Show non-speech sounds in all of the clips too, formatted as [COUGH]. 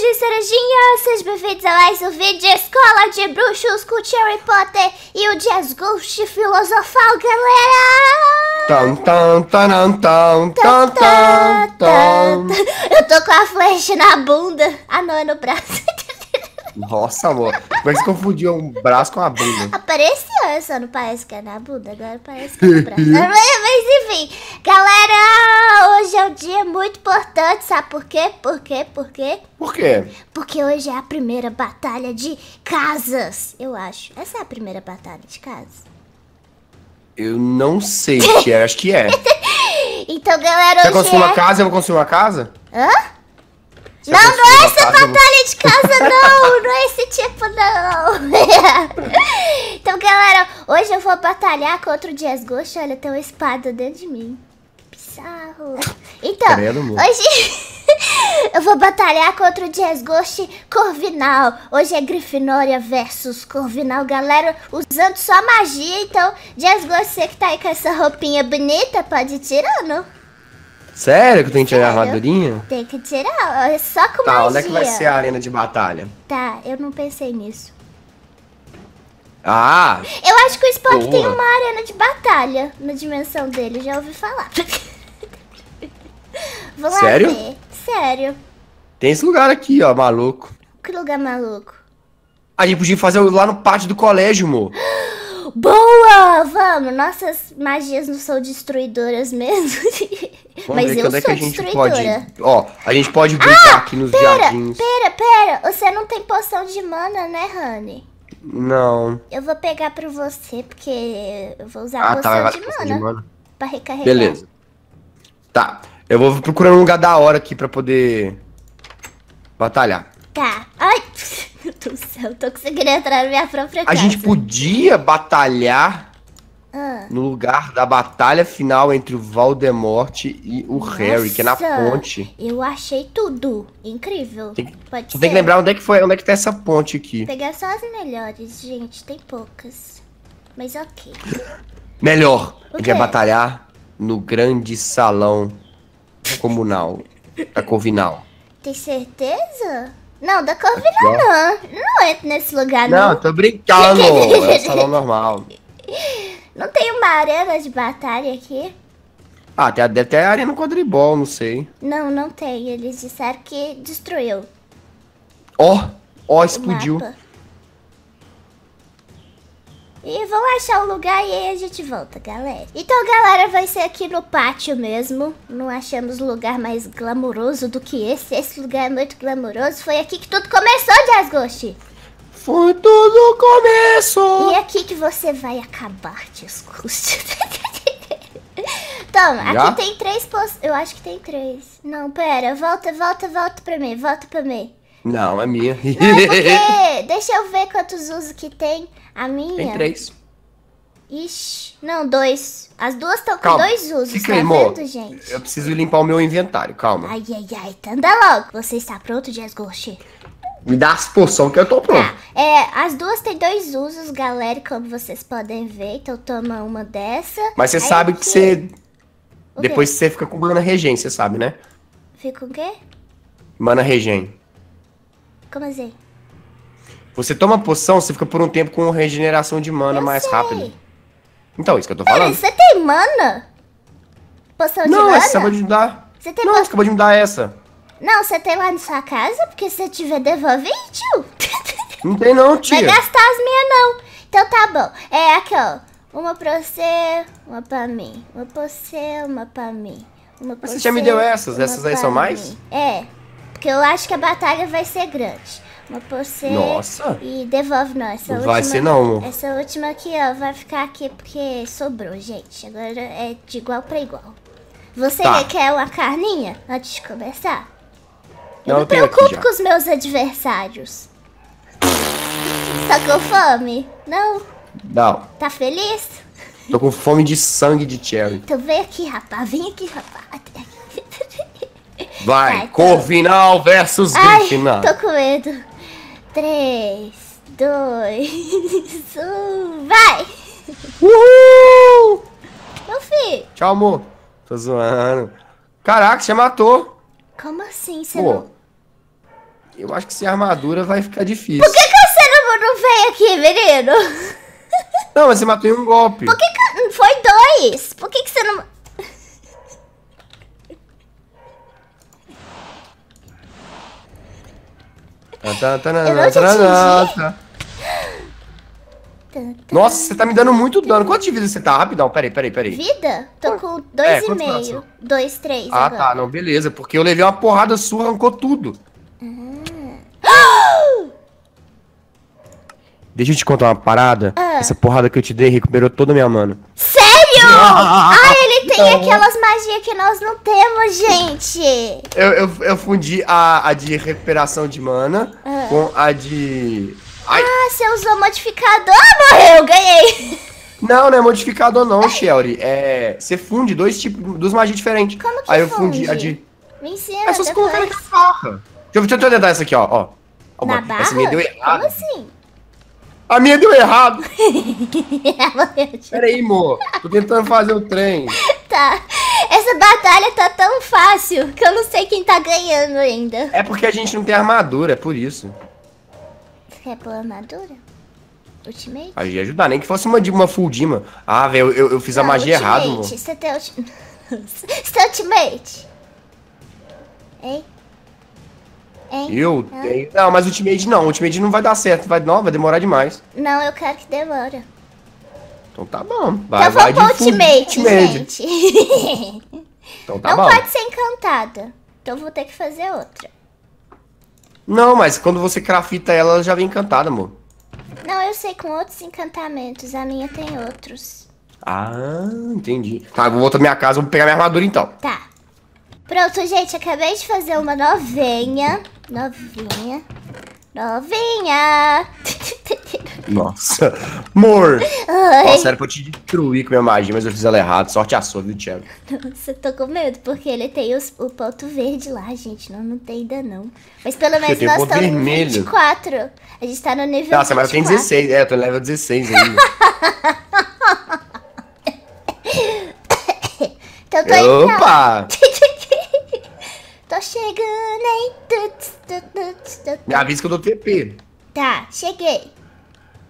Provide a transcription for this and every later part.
Hoje, Serajinha, sejam bem-vindos a mais um vídeo Escola de Bruxos com Harry Potter e o Jazz Ghost Filosofal, galera! Tam, tam, tam, tam, tam, Eu tô com a flecha na bunda. Ah, não, é no braço. Nossa, amor. Como é que você confundiu um braço com a bunda? Apareceu, só não parece que é na bunda, agora parece que é no braço. Mas enfim, galera, hoje é um dia muito importante, sabe por quê? Por quê? Por quê? Por quê? Porque hoje é a primeira batalha de casas, eu acho. Essa é a primeira batalha de casas. Eu não sei, é, acho que é. [LAUGHS] então, galera, Quer construir é... uma casa? Eu vou construir uma casa? Hã? não, não é essa batalha de casa, [LAUGHS] não! não é esse tipo, não! [LAUGHS] então, galera, hoje eu vou batalhar contra o Dias Ghost. Olha, tem uma espada dentro de mim. Que Então, hoje [LAUGHS] eu vou batalhar contra o Dias Ghost Corvinal. Hoje é Grifinória versus Corvinal, galera, usando só magia. Então, Dias Ghost, você que tá aí com essa roupinha bonita, pode ir tirando. Sério que tem que tirar a armadurinha? Tem que tirar, é só com tá, magia. Tá, onde é que vai ser a arena de batalha? Tá, eu não pensei nisso. Ah! Eu acho que o Spock boa. tem uma arena de batalha na dimensão dele, já ouvi falar. [LAUGHS] Vou lá Sério? Ver. Sério. Tem esse lugar aqui, ó, maluco. Que lugar maluco? A gente podia fazer lá no pátio do colégio, amor. [GASPS] Boa! Vamos! Nossas magias não são destruidoras mesmo. [LAUGHS] Vamos mas ver, eu sou é que a gente Pode... Ó, a gente pode brincar ah, aqui nos pera, jardins. Pera, pera, você não tem poção de mana, né, Honey? Não. Eu vou pegar pra você, porque eu vou usar ah, a tá, poção, tá, de, poção mana de mana pra recarregar. Beleza. Tá, eu vou procurar um lugar da hora aqui pra poder batalhar. Tá. Ai, [LAUGHS] meu Deus do céu, tô conseguindo entrar na minha própria casa. A gente podia batalhar ah. No lugar da batalha final entre o Voldemort e o Nossa, Harry, que é na ponte. Eu achei tudo. Incrível. Tem que, Pode ser. tem que lembrar onde é que foi, onde é que tá essa ponte aqui. Vou pegar só as melhores, gente. Tem poucas. Mas ok. Melhor. O a gente vai batalhar no grande salão comunal. da Corvinal. Tem certeza? Não, da Corvinal não. Não entra nesse lugar, não. Não, tô brincando. [LAUGHS] é salão normal. Não tem uma arena de batalha aqui? Ah, deve ter arena quadribol, não sei. Não, não tem. Eles disseram que destruiu. Ó, oh, ó, oh, explodiu. E vão achar o lugar e aí a gente volta, galera. Então, galera, vai ser aqui no pátio mesmo. Não achamos lugar mais glamouroso do que esse. Esse lugar é muito glamouroso. Foi aqui que tudo começou, Jasgoshi. Foi tudo começo. E é aqui que você vai acabar, discurso. [LAUGHS] Toma, aqui tem três poções. Eu acho que tem três. Não, pera. Volta, volta, volta pra mim. Volta pra mim. Não, é minha. Não, é [LAUGHS] porque... Deixa eu ver quantos usos que tem. A minha... Tem três. Ixi, não, dois. As duas estão com dois usos, Fica tá aí, vendo, gente? Eu preciso limpar o meu inventário, calma. Ai, ai, ai, anda logo. Você está pronto, Jazgoshi? Me dá as poções que eu tô tá, pronto. Tá. É, as duas têm dois usos, galera, como vocês podem ver. Então toma uma dessa. Mas você sabe que você. Depois você fica com mana regen, você sabe, né? Fica com o quê? Mana regen. Como assim? Você toma poção, você fica por um tempo com regeneração de mana eu mais sei. rápido. Então, isso que eu tô falando. Pera, você tem mana? Poção Não, de é, mana? Não, essa acabou de me dar. Você tem Não, poção... acabou de me dar essa. Não, você tem lá na sua casa? Porque se tiver, devolve, tio. [LAUGHS] Não tem não, tio. Vai gastar as minhas, não. Então tá bom. É aqui, ó. Uma pra você, uma pra mim. Uma pra você, uma pra mim. Uma pra Mas você já me deu essas. Essas aí são mim. mais? É. Porque eu acho que a batalha vai ser grande. Uma pra você. Nossa. E devolve, não. Essa não última, vai ser não. Essa última aqui, ó, vai ficar aqui porque sobrou, gente. Agora é de igual pra igual. Você tá. quer uma carninha antes de começar? não, me preocupo com os meus adversários. Tá com fome? Não. Não. Tá feliz? Tô com fome de sangue de Cherry. Então vem aqui, rapaz. Vem aqui, rapaz. [LAUGHS] Vai, Vai tá, então. Corvinal tô... versus Ai, Grifinal. Tô com medo. 3, 2, 1, vai! Uhul! Meu filho! Tchau, amor. Tô zoando. Caraca, você matou. Como assim? Você Pô. não... Eu acho que sem armadura vai ficar difícil. Por que, que você não veio aqui, menino? [LAUGHS] Não, mas você matou em um golpe. Por que, que... Foi dois. Por que, que você não... Ah, tá, tá, tá, eu não te Nossa, você tá me dando muito dano. Quanto de vida você tá? Rapidão, peraí, peraí, peraí. Vida? Tô com é, dois É, e meio. dois três. Ah, agora. tá, não, beleza. Porque eu levei uma porrada sua, arrancou tudo. Uhum. Deixa eu te contar uma parada. Ah. Essa porrada que eu te dei recuperou toda a minha mana. Sério? Ah, [LAUGHS] ah ele tem não. aquelas magias que nós não temos, gente. Eu, eu, eu fundi a, a de recuperação de mana ah. com a de. Ai. Ah, você usou modificador? Morreu, ganhei. Não, não é modificador não, Ai. Shelly. É. Você funde dois tipos. duas magias diferentes. Como que Aí eu fundi a de. Me ensina. Essas é só você colocar na Deixa eu, deixa eu tentar essa aqui, ó. ó. Na barra? me deu errado. Como assim? A minha deu errado. [LAUGHS] Peraí, mo. Tô tentando fazer o trem. Tá. Essa batalha tá tão fácil que eu não sei quem tá ganhando ainda. É porque a gente não tem armadura, é por isso. Você é por armadura? Ultimate? Aí ia ajudar, nem que fosse uma, uma full Dima. Ah, velho, eu, eu fiz não, a magia errada, mano. [LAUGHS] Você tem ultimate? Hein? Hein? Eu tenho. Não, mas Ultimate não. Ultimate não vai dar certo. Vai, não, vai demorar demais. Não, eu quero que demora. Então tá bom. Vai, vou então vai Ultimate, Ultimate, gente. [LAUGHS] então tá não bom. Não pode ser encantada. Então vou ter que fazer outra. Não, mas quando você crafita ela, ela já vem encantada, amor. Não, eu sei, com outros encantamentos. A minha tem outros. Ah, entendi. Tá, vou voltar pra minha casa, vou pegar minha armadura então. Tá. Pronto, gente, acabei de fazer uma novenha. Novinha. Novinha! [LAUGHS] Nossa. Amor! Oi. Nossa, era pra eu te destruir com a minha magia, mas eu fiz ela errado. Sorte a sua, viu, Thiago? Nossa, tô com medo, porque ele tem os, o ponto verde lá, gente. Não, não tem ainda, não. Mas pelo menos nós estamos em 24. A gente tá no nível Nossa, 24. mas eu tenho 16. É, eu tô no level 16 ainda. [LAUGHS] então tô Opa! Opa! [LAUGHS] chegando, hein? Tuts, tuts, tuts, Me avisa que eu dou TP. Tá, cheguei.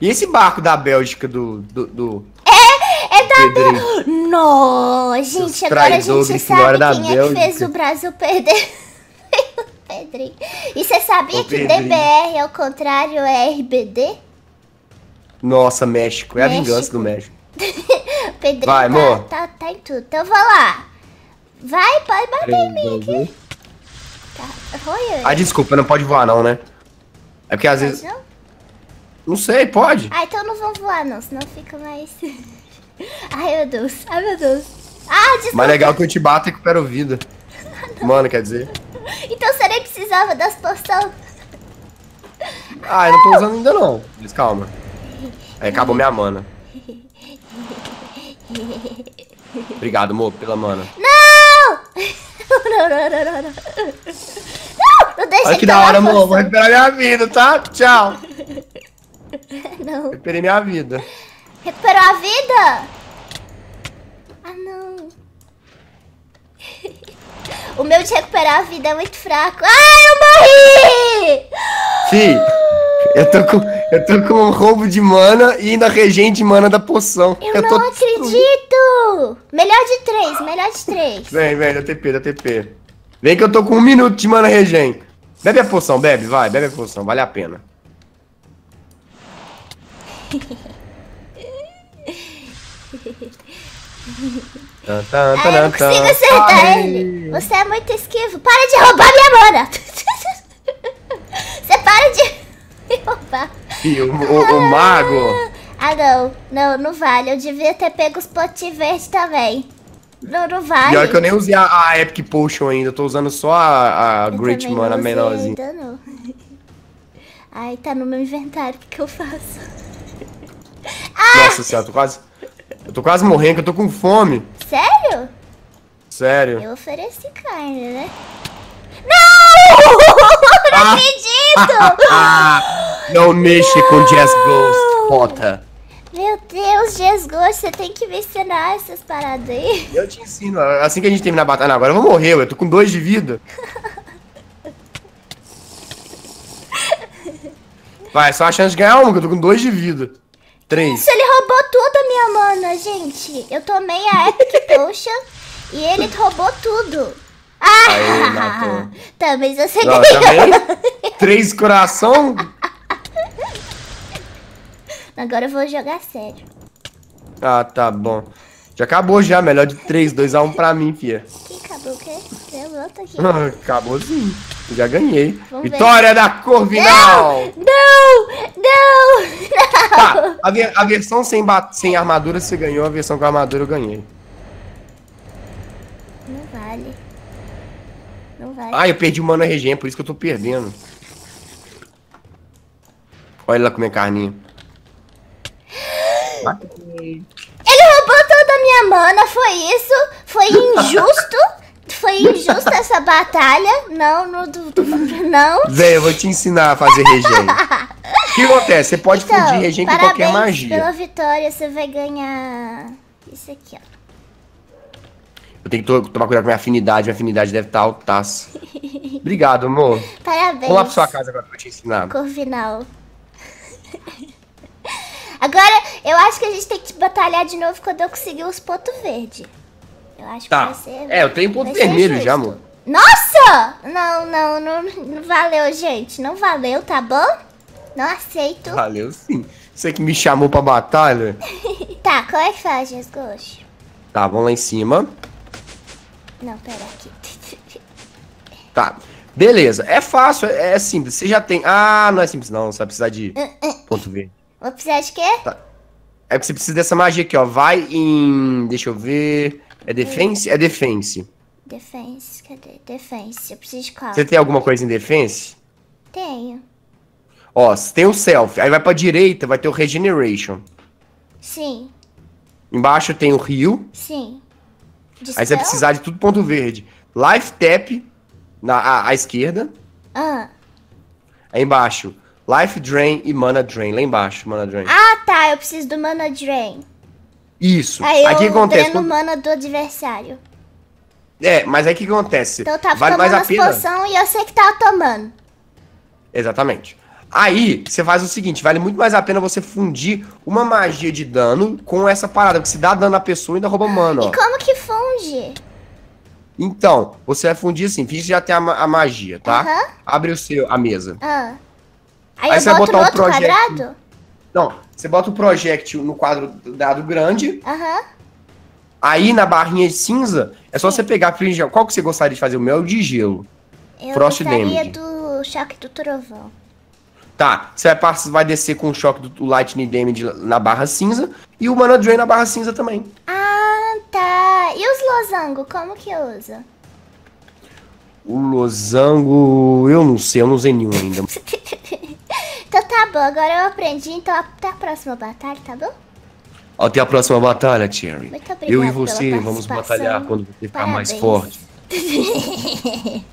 E esse barco da Bélgica do... do, do... É, é da Bélgica. Não, gente, agora a gente sabe quem é que fez o Brasil perder. [LAUGHS] Pedrinho. E você sabia Ô, que Pedrinho. DBR, ao é contrário, é RBD? Nossa, México. É México. a vingança do México. [LAUGHS] Pedrinho Vai, tá, tá, tá, em tudo. Então vou lá. Vai, pode bater em mim aqui. Foi Ah, desculpa, não pode voar não, né? É porque às vezes... Não? sei, pode. Ah, então não vou voar não, senão fica mais... [LAUGHS] ai, meu Deus. Ai, meu Deus. Ah, desculpa. Mas legal que eu te bato e recupero vida. [LAUGHS] Mano, quer dizer... então você nem precisava das poções? Ah, eu não tô ah! usando ainda não. Mas calma. Aí acabou minha mana. [LAUGHS] Obrigado, Mo, pela mana. Não! Não, não deixa Olha que então da hora, amor. Vou recuperar minha vida, tá? Tchau. [LAUGHS] Não. Recuperei minha vida. Recuperou a vida? Ah, não. [LAUGHS] O meu de recuperar a vida é muito fraco. Ai, ah, eu morri! Fih, eu tô com... Eu tô com um roubo de mana e ainda regente de mana da poção. Eu, eu não tô... acredito! Melhor de três, melhor de três. [LAUGHS] Vem, vem, dá TP, dá TP. Vem que eu tô com um minuto de mana regen. Bebe a poção, bebe, vai, bebe a poção, vale a pena. [LAUGHS] Tan, tan, ah, tan, eu consigo acertar Ai. ele. Você é muito esquivo. Para de roubar minha mana. [LAUGHS] Você para de roubar o, o, o mago. Ah, não. Não, não vale. Eu devia ter pego os potes verdes também. Não, não vale. Pior olha que eu nem usei a, a Epic Potion ainda. Eu tô usando só a, a Great Mana menorzinha. Ainda não. [LAUGHS] Ai, tá no meu inventário. O que, que eu faço? [LAUGHS] Ah! Nossa senhora, tô quase... Eu tô quase morrendo, que eu tô com fome. Sério? Sério. Eu ofereci carne, né? [LAUGHS] Não! Não ah! acredito! Ah! Não mexe com Jazz Ghost, Pota. Meu Deus, Jazz Ghost, você tem que me ensinar essas paradas aí. Eu te ensino. Assim que a gente terminar a batalha. agora eu vou morrer, eu tô com dois de vida. [LAUGHS] Vai, só a chance de ganhar uma, que eu tô com dois de vida. Três. Isso, ele roubou tudo, minha mana, gente. Eu tomei a Epic [LAUGHS] Potion e ele roubou tudo. Ah! Aí, [LAUGHS] Também você Não, Três coração? Agora eu vou jogar sério. Ah, tá bom. Já acabou já, melhor de 3, 2 a 1 pra mim, fia. Que acabou o quê? aqui. Ah, acabou sim. Já ganhei. Vamos Vitória ver. da Corvinal! Não! Não! Não! Tá, a, a versão sem, sem armadura você ganhou, a versão com armadura eu ganhei. Não vale. Não vale. Ah, eu perdi o mana regen, por isso que eu tô perdendo. Olha lá como é carninha. Ele roubou toda a minha mana, foi isso? Foi injusto? [LAUGHS] Foi injusta essa batalha? Não, não, não. Véi, eu vou te ensinar a fazer regen. O [LAUGHS] que acontece? Você pode então, fundir regen com qualquer magia. pela vitória, você vai ganhar isso aqui, ó. Eu tenho que tomar cuidado com minha afinidade, minha afinidade deve estar tá alta. [LAUGHS] Obrigado, amor. Parabéns. Vamos lá pra sua casa agora pra eu te ensinar. Corvinal. Agora, eu acho que a gente tem que batalhar de novo quando eu conseguir os pontos verdes. Eu acho tá. que vai ser... É, eu tenho ponto vermelho já, amor. Nossa! Não, não, não, não valeu, gente. Não valeu, tá bom? Não aceito. Valeu sim. Você que me chamou pra batalha. [LAUGHS] tá, qual é que faz, Jesus? Tá, vamos lá em cima. Não, pera aqui. [LAUGHS] tá. Beleza, é fácil, é, é, simples. Você já tem. Ah, não é simples, não. Você vai precisar de uh, uh. ponto verde. Vou precisar de quê? Tá. É que você precisa dessa magia aqui, ó. Vai em. Deixa eu ver. É defense? É defense. Defense, cadê? Defense. Eu preciso de qual? Você tem alguma coisa em defense? Tenho. Ó, você tem o um self. Aí vai pra direita, vai ter o regeneration. Sim. Embaixo tem o rio. Sim. De aí você vai precisar de tudo ponto verde. Life tap na à, à esquerda. Ah. Aí embaixo, Life Drain e Mana Drain. Lá embaixo, Mana Drain. Ah, tá. Eu preciso do Mana Drain. Isso. Aí aqui eu acontece. dreno mana do adversário. É, mas aí o que acontece? Então tá vale tomando mais a pena. poção e eu sei que tava tá tomando. Exatamente. Aí, você faz o seguinte, vale muito mais a pena você fundir uma magia de dano com essa parada, porque se dá dano na pessoa e ainda rouba mana, ó. E como que funde? Então, você vai fundir assim, finge já tem a, a magia, tá? Abre o seu, a mesa. Uhum. Aí, aí você vai botar o project... quadrado? Não, você bota o projeto no quadro dado grande. Aham. Uhum. Aí na barrinha de cinza, é só Sim. você pegar a Qual que você gostaria de fazer? O meu de gelo. Eu Frost gostaria damage. do choque do trovão. Tá, você vai, vai descer com o choque do Lightning Damage na barra cinza e o Mana Drain na barra cinza também. Ah, tá. E os losango, como que usa O losango, eu não sei, eu não usei nenhum ainda. [LAUGHS] Então tá bom, agora eu aprendi. Então até a próxima batalha, tá bom? Até a próxima batalha, Cherry. Muito obrigada Eu e você vamos batalhar quando você ficar Parabéns. mais forte. [LAUGHS]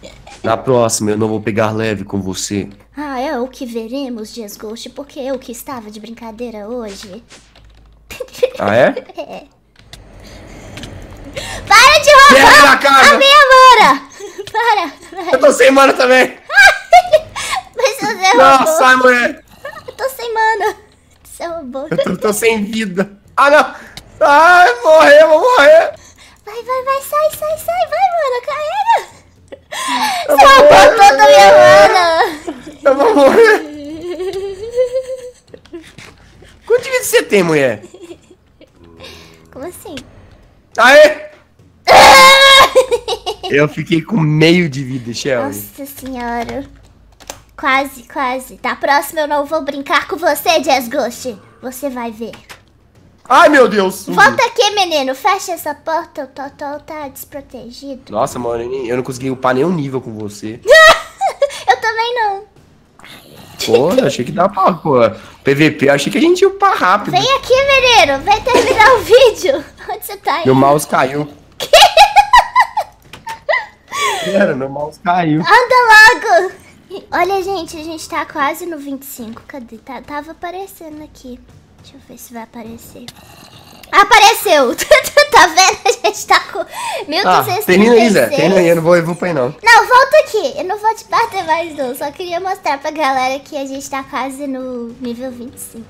Na próxima eu não vou pegar leve com você. Ah, é o que veremos, Dias porque eu que estava de brincadeira hoje. [LAUGHS] Ah, é? [LAUGHS] é. Para de roubar! na casa! A minha mana! Para, para! Eu tô sem mana também! é né, sai mulher. Eu tô sem mana. Você é robô. Eu tô, tô, sem vida. Ah, não. Ai, morrer, vou morrer. Vai, vai, vai. Sai, sai, sai. Vai, mano. Carrega. Eu Você roubou toda a minha mana. Eu vou morrer. Quanto vida você tem, mulher? Como assim? Aê! [LAUGHS] Eu fiquei com meio de vida, Shelly. Nossa senhora. Quase, quase. Da próxima eu não vou brincar com você, Jazz Ghost. Você vai ver. Ai, meu Deus! Volta aqui, menino. Fecha essa porta. O Totó tá desprotegido. Nossa, mano, eu não consegui upar nenhum nível com você. [LAUGHS] eu também não. Pô, achei que dá pra... Pô, PVP, achei que a gente ia upar rápido. Vem aqui, menino. Vem terminar o vídeo. [LAUGHS] Onde você tá aí? Meu mouse caiu. [LAUGHS] Que? Pera, meu mouse caiu. Anda lá Olha, gente, a gente tá quase no 25. Cadê? Tá, tava aparecendo aqui. Deixa eu ver se vai aparecer. Apareceu! [LAUGHS] tá vendo? A gente tá com 1.236. Ah, tá, termina aí, Zé. Termina aí, eu não vou, eu pra não. Não, volta aqui. Eu não vou te bater mais, não. Só queria mostrar pra galera que a gente tá quase no nível 25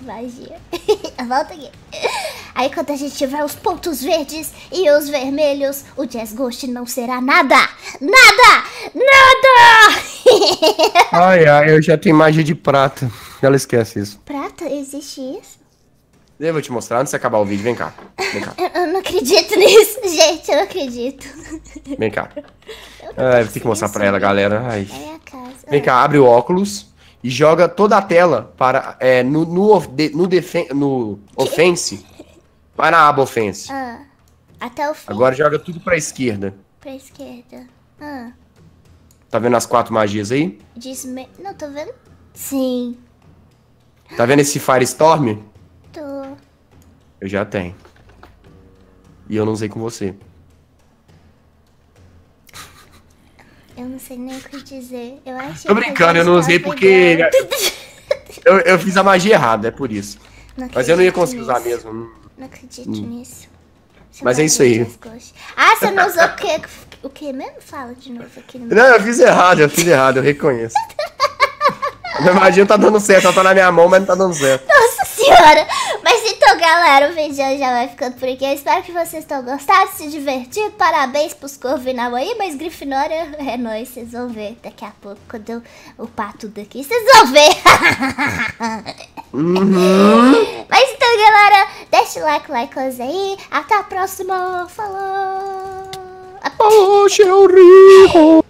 de magia. [LAUGHS] volta aqui. Aí quando a gente tiver os pontos verdes e os vermelhos, o Jazz Ghost não será nada! Nada! Nada! ai, ai, eu já tenho magia de prata. Ela esquece isso. Prata? Existe isso? Eu vou te mostrar antes de acabar o vídeo. Vem cá. Vem cá. [LAUGHS] Eu, não acredito nisso, gente. Eu não acredito. Vem cá. Eu vou é, ter que mostrar pra ela, galera. Ai. É a casa. Vem cá, abre o óculos e joga toda a tela para, é, no, no, no, defen, no Offense para a aba Offense. Ah, até o fim. Agora joga tudo pra esquerda. Pra esquerda. Ah. Tá vendo as quatro magias aí? Desme... Não, tô vendo? Sim. Tá vendo esse Firestorm? Tô. Eu já tenho. E eu não usei com você. Eu não sei nem o que dizer. Eu achei Tô brincando, eu não usei porque. [LAUGHS] eu, eu fiz a magia errada, é por isso. Mas eu não ia conseguir nisso. usar mesmo. Não acredito hum. nisso. Você Mas é isso aí. Ah, você não usou o quê? O que mesmo? Fala de novo aqui no Não, eu fiz errado, eu fiz errado, eu reconheço. Minha [LAUGHS] magia tá dando certo, ela tá na minha mão, mas não tá dando certo. Nossa senhora! Mas então, galera, o vídeo já vai ficando por aqui. Eu espero que vocês tenham gostado, se divertido. Parabéns pros Corvinal aí, mas Grifinória é nóis. Vocês vão ver daqui a pouco, quando eu upar tudo aqui. Vocês vão ver! Uhum. [LAUGHS] Mas então, galera, deixa o like, like aí. Até a próxima. Falou! 哦，小离合。